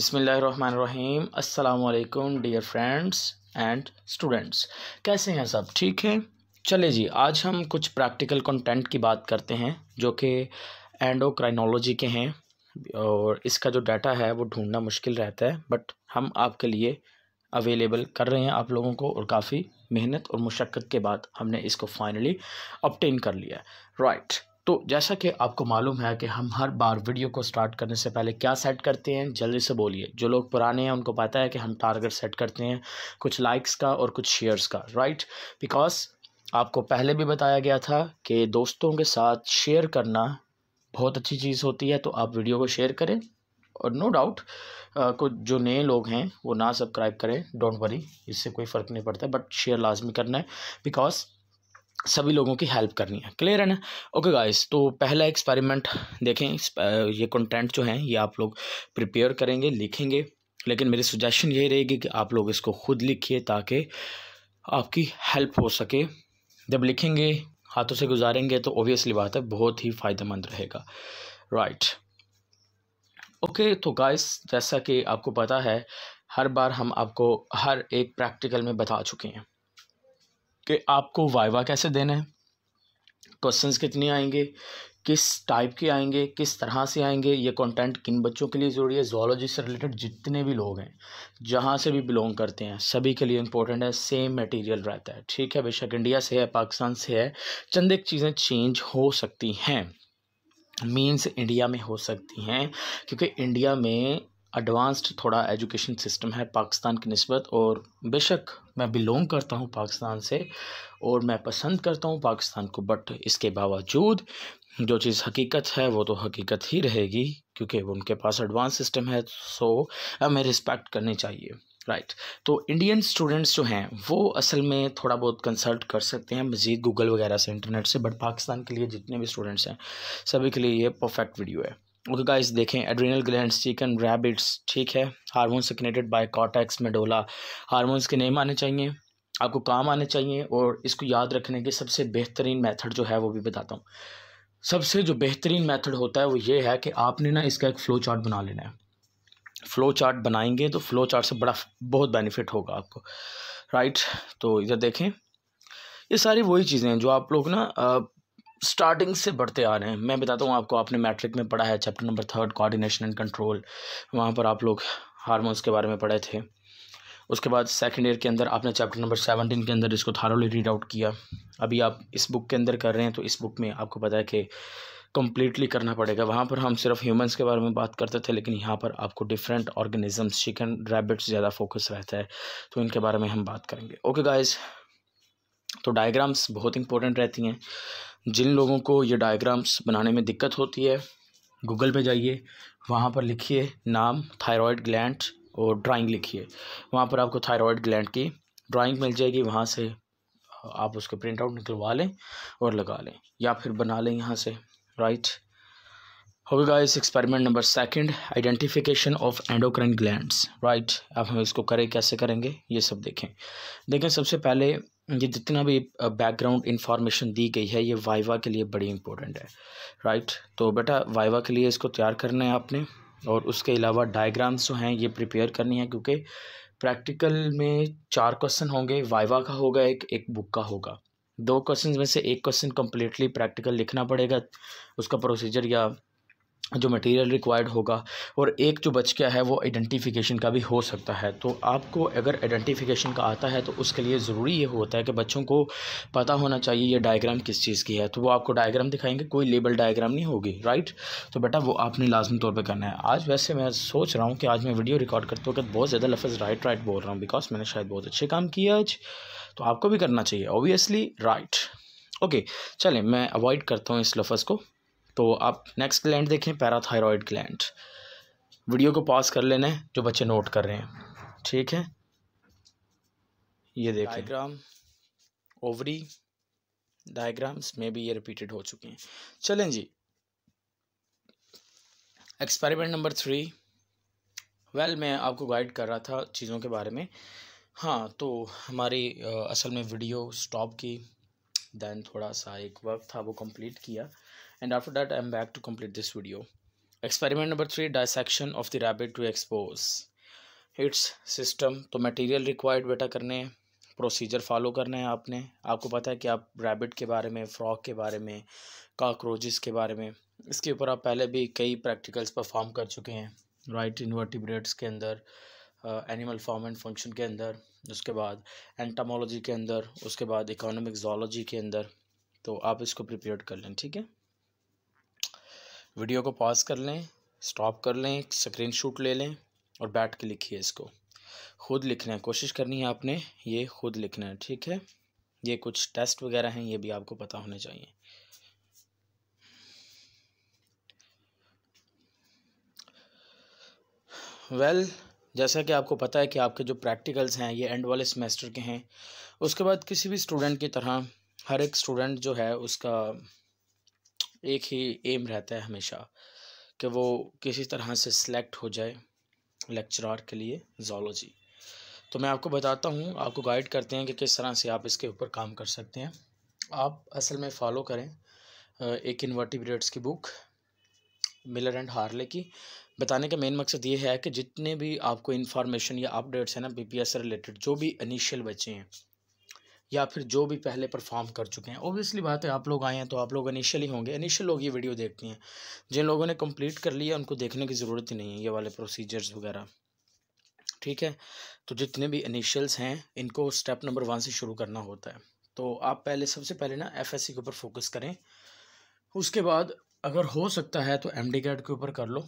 बिसमीम् अल्लाम dear friends and students कैसे हैं सब ठीक है चले जी आज हम कुछ प्रैक्टिकल कंटेंट की बात करते हैं जो कि एंडोक्राइनोलॉजी के हैं और इसका जो डाटा है वो ढूंढना मुश्किल रहता है बट हम आपके लिए अवेलेबल कर रहे हैं आप लोगों को और काफ़ी मेहनत और मशक्क़त के बाद हमने इसको फाइनली ऑप्टेन कर लिया राइट right. तो जैसा कि आपको मालूम है कि हम हर बार वीडियो को स्टार्ट करने से पहले क्या सेट करते हैं जल्दी से बोलिए जो लोग पुराने हैं उनको पता है कि हम टारगेट सेट करते हैं कुछ लाइक्स का और कुछ शेयर्स का राइट बिकॉज आपको पहले भी बताया गया था कि दोस्तों के साथ शेयर करना बहुत अच्छी चीज़ होती है तो आप वीडियो को शेयर करें और नो डाउट कुछ जो नए लोग हैं वो ना सब्सक्राइब करें डोंट वरी इससे कोई फ़र्क नहीं पड़ता बट शेयर लाजमी करना है बिकॉज सभी लोगों की हेल्प करनी है क्लियर है ना ओके गाइस तो पहला एक्सपेरिमेंट देखें ये कंटेंट जो है ये आप लोग प्रिपेयर करेंगे लिखेंगे लेकिन मेरी सुजेशन यही रहेगी कि आप लोग इसको खुद लिखिए ताकि आपकी हेल्प हो सके जब लिखेंगे हाथों से गुजारेंगे तो ओबियसली बात है बहुत ही फ़ायदेमंद रहेगा राइट ओके तो गाइस जैसा कि आपको पता है हर बार हम आपको हर एक प्रैक्टिकल में बता चुके हैं कि आपको वाइवा कैसे देना है क्वेश्चंस कितने आएंगे किस टाइप के आएंगे किस तरह से आएंगे ये कंटेंट किन बच्चों के लिए ज़रूरी है जोलॉजी से रिलेटेड जितने भी लोग हैं जहाँ से भी बिलोंग करते हैं सभी के लिए इंपॉर्टेंट है सेम मटेरियल रहता है ठीक है बेशक इंडिया से है पाकिस्तान से है चंद एक चीज़ें चेंज हो सकती हैं मीन्स इंडिया में हो सकती हैं क्योंकि इंडिया में एडवांस्ड थोड़ा एजुकेशन सिस्टम है पाकिस्तान की नस्बत और बेशक मैं बिलोंग करता हूँ पाकिस्तान से और मैं पसंद करता हूँ पाकिस्तान को बट इसके बावजूद जो चीज़ हकीकत है वो तो हकीकत ही रहेगी क्योंकि उनके पास एडवांस सिस्टम है सो हमें रिस्पेक्ट करनी चाहिए राइट right. तो इंडियन स्टूडेंट्स जो हैं वो असल में थोड़ा बहुत कंसल्ट कर सकते हैं मज़ीद गूगल वगैरह से इंटरनेट से बट पाकिस्तान के लिए जितने भी स्टूडेंट्स हैं सभी के लिए ये परफेक्ट वीडियो है ओके गाइस देखें एड्रीनल ग्लैंड चिकन रैबिट्स ठीक है हारमोन सिकनेटेड बाय कॉटेक्स मेडोला हारमोन्स के नेम आने चाहिए आपको काम आने चाहिए और इसको याद रखने के सबसे बेहतरीन मेथड जो है वो भी बताता हूँ सबसे जो बेहतरीन मेथड होता है वो ये है कि आपने ना इसका एक फ़्लो चार्ट बना लेना है फ़्लो चार्ट बनाएंगे तो फ़्लो चार्ट से बड़ा बहुत बेनिफिट होगा आपको राइट तो इधर देखें ये सारी वही चीज़ें हैं जो आप लोग ना स्टार्टिंग से बढ़ते आ रहे हैं मैं बताता हूँ आपको आपने मैट्रिक में पढ़ा है chapter number third coordination and control वहाँ पर आप लोग हारमोन्स के बारे में पढ़े थे उसके बाद सेकेंड ईयर के अंदर आपने चैप्टर नंबर सेवनटीन के अंदर इसको थारोली रीड आउट किया अभी आप इस बुक के अंदर कर रहे हैं तो इस बुक में आपको पता है कि कम्प्लीटली करना पड़ेगा वहाँ पर हम सिर्फ ह्यूमंस के बारे में बात करते थे लेकिन यहाँ पर आपको डिफरेंट ऑर्गेनिजम्स चिकन रैबिट्स ज़्यादा फोकस रहता है तो इनके बारे में हम बात करेंगे ओके गाइज तो डायग्राम्स बहुत इंपॉर्टेंट रहती हैं जिन लोगों को ये डायग्राम्स बनाने में दिक्कत होती है गूगल पे जाइए वहाँ पर लिखिए नाम थायराइड ग्लैंड और ड्राइंग लिखिए वहाँ पर आपको थायराइड ग्लैंड की ड्राइंग मिल जाएगी वहाँ से आप उसके प्रिंट आउट निकलवा लें और लगा लें या फिर बना लें यहाँ से राइट हो गया इस experiment number second identification of endocrine glands right अब हम इसको करें कैसे करेंगे ये सब देखें देखें सबसे पहले ये जितना भी बैकग्राउंड इन्फॉर्मेशन दी गई है ये वाइवा के लिए बड़ी इंपॉर्टेंट है राइट तो बेटा वाइवा के लिए इसको तैयार करना है आपने और उसके अलावा डायग्राम्स जो हैं ये प्रिपेयर करनी है क्योंकि प्रैक्टिकल में चार क्वेश्चन होंगे वाइवा का होगा एक एक बुक का होगा दो क्वेश्चन में से एक क्वेश्चन कम्प्लीटली प्रैक्टिकल लिखना पड़ेगा उसका प्रोसीजर या जो मटेरियल रिक्वायर्ड होगा और एक जो बच गया है वो आइडेंटिफिकेशन का भी हो सकता है तो आपको अगर आइडेंटिफिकेशन का आता है तो उसके लिए ज़रूरी ये होता है कि बच्चों को पता होना चाहिए ये डायग्राम किस चीज़ की है तो वो आपको डायग्राम दिखाएंगे कोई लेबल डायग्राम नहीं होगी राइट तो बेटा वो आपने लाजमी तौर पर करना है आज वैसे मैं सोच रहा हूँ कि आज मैं वीडियो रिकॉर्ड करते वक्त बहुत ज़्यादा लफ्ज़ राइट राइट बोल रहा हूँ बिकॉज मैंने शायद बहुत अच्छे काम किया आज तो आपको भी करना चाहिए ओबियसली राइट ओके चलें मैं अवॉइड करता हूँ इस लफ्ज़ को तो आप नेक्स्ट ग्लैंड देखें पैराथायरॉयड ग्लैंड वीडियो को पॉज कर लेना है जो बच्चे नोट कर रहे हैं ठीक है ये देखें डायग्राम ओवरी डायग्राम्स में भी ये रिपीटेड हो चुके हैं चलें जी एक्सपेरिमेंट नंबर थ्री वेल मैं आपको गाइड कर रहा था चीज़ों के बारे में हाँ तो हमारी असल में वीडियो स्टॉप की देन थोड़ा सा एक वर्क था वो कंप्लीट किया and after that I am back to complete this video experiment number three dissection of the rabbit to expose its system तो मटेरियल रिक्वायर्ड बेटा करने हैं प्रोसीजर फॉलो करना है आपने आपको पता है कि आप रैबिट के बारे में फ्रॉक के बारे में कॉकरोचेस के बारे में इसके ऊपर आप पहले भी कई प्रैक्टिकल्स परफॉर्म कर चुके हैं राइट इन्वर्टिब्रेट्स के अंदर एनिमल फॉर्म एंड फंक्शन के अंदर उसके बाद एंटामोलॉजी के अंदर उसके बाद इकोनॉमिक जोलॉजी के अंदर तो आप इसको प्रिपेयर कर लें ठीक है वीडियो को पॉज कर लें स्टॉप कर लें स्क्रीन शूट ले लें और बैठ के लिखिए इसको खुद लिखना है कोशिश करनी है आपने ये खुद लिखना है ठीक है ये कुछ टेस्ट वगैरह हैं ये भी आपको पता होने चाहिए वेल well, जैसा कि आपको पता है कि आपके जो प्रैक्टिकल्स हैं ये एंड वाले सेमेस्टर के हैं उसके बाद किसी भी स्टूडेंट की तरह हर एक स्टूडेंट जो है उसका एक ही एम रहता है हमेशा कि वो किसी तरह से सिलेक्ट हो जाए लेक्चरार के लिए जोलॉजी तो मैं आपको बताता हूँ आपको गाइड करते हैं कि किस तरह से आप इसके ऊपर काम कर सकते हैं आप असल में फ़ॉलो करें एक इन्वर्टिब्रेट्स की बुक मिलर एंड हार्ले की बताने का मेन मकसद ये है कि जितने भी आपको इन्फॉर्मेशन या अपडेट्स हैं ना बी से रिलेटेड जो भी इनिशियल बच्चे हैं या फिर जो भी पहले परफॉर्म कर चुके हैं ओबियसली बात है आप लोग आए हैं तो आप लोग इनिशियल ही होंगे इनिशियल लोग ये वीडियो देखते हैं जिन लोगों ने कंप्लीट कर लिया उनको देखने की ज़रूरत ही नहीं है ये वाले प्रोसीजर्स वगैरह ठीक है तो जितने भी इनिशियल्स हैं इनको स्टेप नंबर वन से शुरू करना होता है तो आप पहले सबसे पहले ना एफ के ऊपर फोकस करें उसके बाद अगर हो सकता है तो एम के ऊपर कर लो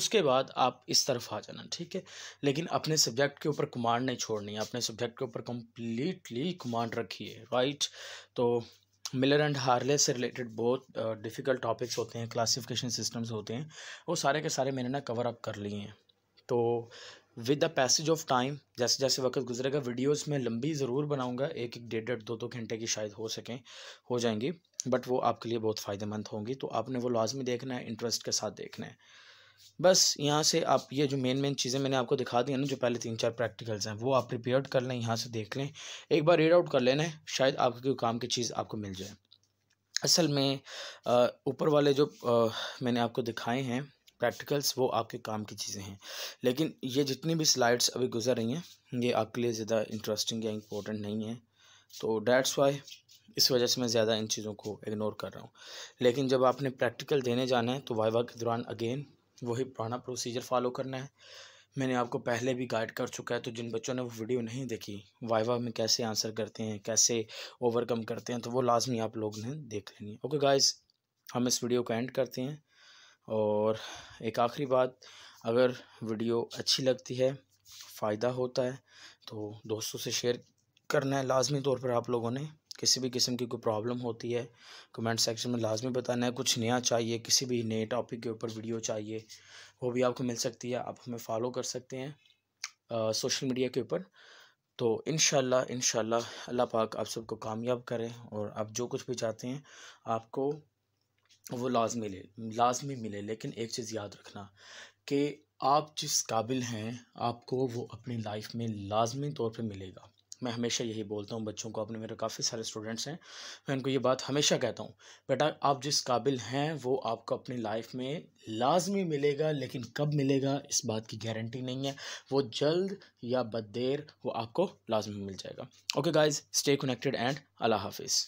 उसके बाद आप इस तरफ आ जाना ठीक है लेकिन अपने सब्जेक्ट के ऊपर कमांड नहीं छोड़नी अपने सब्जेक्ट के ऊपर कम्प्लीटली कमांड रखिए राइट तो मिलर एंड हार्ले से रिलेटेड बहुत डिफ़िकल्ट टॉपिक्स होते हैं क्लासिफिकेशन सिस्टम्स होते हैं वो सारे के सारे मैंने ना कवर अप कर लिए हैं तो with the passage of time जैसे जैसे वक्त गुजरेगा वीडियोस में लंबी ज़रूर बनाऊंगा एक एक डेढ़ डेढ़ दो दो घंटे की शायद हो सकें हो जाएंगी बट वो आपके लिए बहुत फ़ायदेमंद होंगी तो आपने वो लाजमी देखना है इंटरेस्ट के साथ देखना है बस यहाँ से आप ये जो मेन मेन चीज़ें मैंने आपको दिखा दी है ना जो पहले तीन चार प्रैक्टिकल्स हैं वो आप प्रिपेयर कर लें यहाँ से देख लें एक बार रीड आउट कर लेना शायद आपके कोई काम की चीज़ आपको मिल जाए असल में ऊपर वाले जो आ, मैंने आपको दिखाए हैं प्रैक्टिकल्स वो आपके काम की चीज़ें हैं लेकिन ये जितनी भी स्लाइड्स अभी गुजर रही हैं ये आपके लिए ज़्यादा इंटरेस्टिंग या इम्पोर्टेंट नहीं है तो डैट्स वाई इस वजह से मैं ज़्यादा इन चीज़ों को इग्नोर कर रहा हूँ लेकिन जब आपने प्रैक्टिकल देने जाना है तो वाइवा के दौरान अगेन वही पुराना प्रोसीजर फॉलो करना है मैंने आपको पहले भी गाइड कर चुका है तो जिन बच्चों ने वो वीडियो नहीं देखी वाइवा में कैसे आंसर करते हैं कैसे ओवरकम करते हैं तो वो लाजमी आप लोग ने देख लेनी ओके गाइस हम इस वीडियो को एंड करते हैं और एक आखिरी बात अगर वीडियो अच्छी लगती है फ़ायदा होता है तो दोस्तों से शेयर करना है लाजमी तौर पर आप लोगों ने किसी भी किस्म की कोई प्रॉब्लम होती है कमेंट सेक्शन में लाजमी बताना है कुछ नया चाहिए किसी भी नए टॉपिक के ऊपर वीडियो चाहिए वो भी आपको मिल सकती है आप हमें फॉलो कर सकते हैं सोशल मीडिया के ऊपर तो इन इन अल्लाह पाक आप सबको कामयाब करें और आप जो कुछ भी चाहते हैं आपको वो लाजमी ले लाजमी मिले लेकिन एक चीज़ याद रखना कि आप जिस काबिल हैं आपको वो अपनी लाइफ में लाजमी तौर पे मिलेगा मैं हमेशा यही बोलता हूँ बच्चों को अपने मेरे काफ़ी सारे स्टूडेंट्स हैं मैं उनको ये बात हमेशा कहता हूँ बेटा आप जिस काबिल हैं वो आपको अपनी लाइफ में लाजमी मिलेगा लेकिन कब मिलेगा इस बात की गारंटी नहीं है वो जल्द या बद देर वो आपको लाजमी मिल जाएगा okay guys stay connected and अल्लाह हाफिज़